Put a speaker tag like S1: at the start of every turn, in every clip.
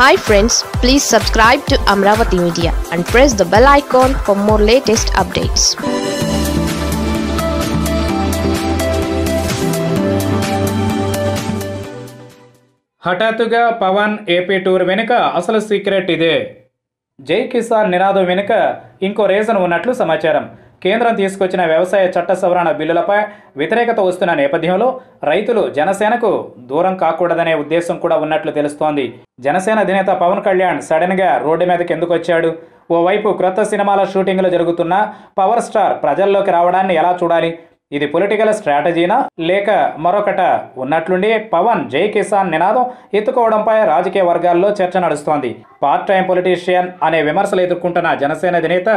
S1: hi friends please subscribe to Amaravati media and press the bell icon for more latest updates హఠాత్తుగా Pawan AP tour వెనుక అసలు secret ఇదే జై కిసాన్ నినాదం వెనుక ఇంకో రీజన్ ఉన్నట్లు సమాచారం కేంద్రం తీసుకొచ్చిన వ్యవసాయ చట్ట సవరణ బిల్లులపై వ్యతిరేకత వస్తున్న నేపథ్యంలో రైతులు జనసేనకు దూరం కాకూడదనే ఉద్దేశం కూడా ఉన్నట్లు తెలుస్తోంది జనసేన అధినేత పవన్ కళ్యాణ్ సడన్గా రోడ్డు మీదకి ఎందుకు వచ్చాడు ఓవైపు క్రొత్త సినిమాల షూటింగ్లు జరుగుతున్న పవర్ స్టార్ ప్రజల్లోకి రావడాన్ని ఎలా చూడాలి ఇది పొలిటికల్ స్ట్రాటజీనా లేక మరొకట ఉన్నట్లుండి పవన్ జై కిసాన్ నినాదం ఎత్తుకోవడంపై రాజకీయ వర్గాల్లో చర్చ నడుస్తోంది పార్ట్ టైం పొలిటీషియన్ అనే విమర్శలు ఎదుర్కొంటున్న జనసేన అధినేత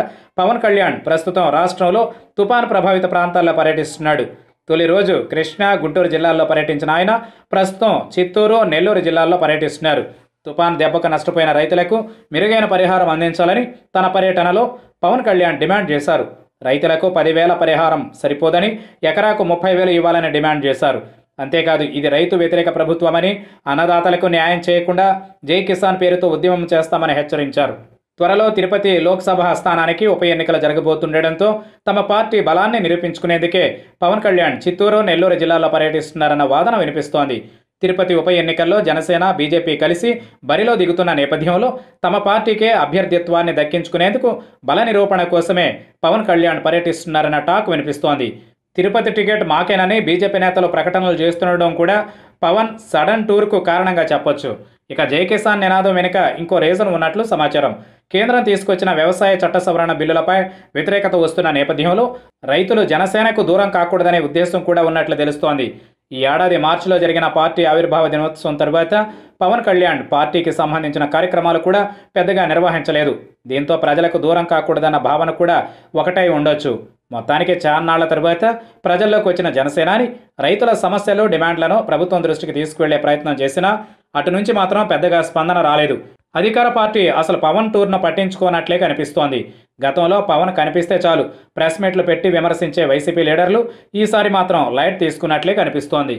S1: పవన్ కళ్యాణ్ ప్రస్తుతం రాష్ట్రంలో తుపాను ప్రభావిత ప్రాంతాల్లో పర్యటిస్తున్నాడు తొలి రోజు కృష్ణా గుంటూరు జిల్లాల్లో పర్యటించిన ఆయన ప్రస్తుతం చిత్తూరు నెల్లూరు జిల్లాల్లో పర్యటిస్తున్నారు తుపాన్ దెబ్బకు నష్టపోయిన రైతులకు మెరుగైన పరిహారం అందించాలని తన పర్యటనలో పవన్ కళ్యాణ్ డిమాండ్ చేశారు రైతులకు పదివేల పరిహారం సరిపోదని ఎకరాకు ముప్పై వేలు ఇవ్వాలని డిమాండ్ చేశారు అంతేకాదు ఇది రైతు వ్యతిరేక ప్రభుత్వమని అన్నదాతలకు న్యాయం చేయకుండా జై కిసాన్ పేరుతో ఉద్యమం చేస్తామని హెచ్చరించారు త్వరలో తిరుపతి లోక్సభ స్థానానికి ఉప ఎన్నికలు జరగబోతుండటంతో తమ పార్టీ బలాన్ని నిరూపించుకునేందుకే పవన్ కళ్యాణ్ చిత్తూరు నెల్లూరు జిల్లాల్లో పర్యటిస్తున్నారన్న వాదన వినిపిస్తోంది తిరుపతి ఉప ఎన్నికల్లో జనసేన బీజేపీ కలిసి బరిలో దిగుతున్న నేపథ్యంలో తమ పార్టీకే అభ్యర్థిత్వాన్ని దక్కించుకునేందుకు బల నిరూపణ కోసమే పవన్ కళ్యాణ్ పర్యటిస్తున్నారన్న టాక్ వినిపిస్తోంది తిరుపతి టికెట్ మాకేనని బీజేపీ నేతలు ప్రకటనలు చేస్తుండడం కూడా పవన్ సడన్ టూర్కు కారణంగా చెప్పొచ్చు ఇక జయకిసాన్ నినాదం వెనుక ఇంకో రీజన్ ఉన్నట్లు సమాచారం కేంద్రం తీసుకొచ్చిన వ్యవసాయ చట్ట సవరణ బిల్లులపై వ్యతిరేకత వస్తున్న నేపథ్యంలో రైతులు జనసేనకు దూరం కాకూడదనే ఉద్దేశం కూడా ఉన్నట్లు తెలుస్తోంది ఈ ఏడాది మార్చిలో జరిగిన పార్టీ ఆవిర్భావ దినోత్సవం తర్వాత పవన్ కళ్యాణ్ పార్టీకి సంబంధించిన కార్యక్రమాలు కూడా పెద్దగా నిర్వహించలేదు దీంతో ప్రజలకు దూరం కాకూడదన్న భావన కూడా ఒకటై ఉండొచ్చు మొత్తానికి చార్నాళ్ల తర్వాత ప్రజల్లోకి వచ్చిన జనసేనాని రైతుల సమస్యలు డిమాండ్లను ప్రభుత్వం దృష్టికి తీసుకువెళ్లే ప్రయత్నం చేసినా అటు నుంచి మాత్రం పెద్దగా స్పందన రాలేదు అధికార పార్టీ అసలు పవన్ టూర్ను పట్టించుకోనట్లే కనిపిస్తోంది గతంలో పవన్ కనిపిస్తే చాలు ప్రెస్ మీట్లు పెట్టి విమర్శించే వైసీపీ లీడర్లు ఈసారి మాత్రం లైట్ తీసుకున్నట్లే కనిపిస్తోంది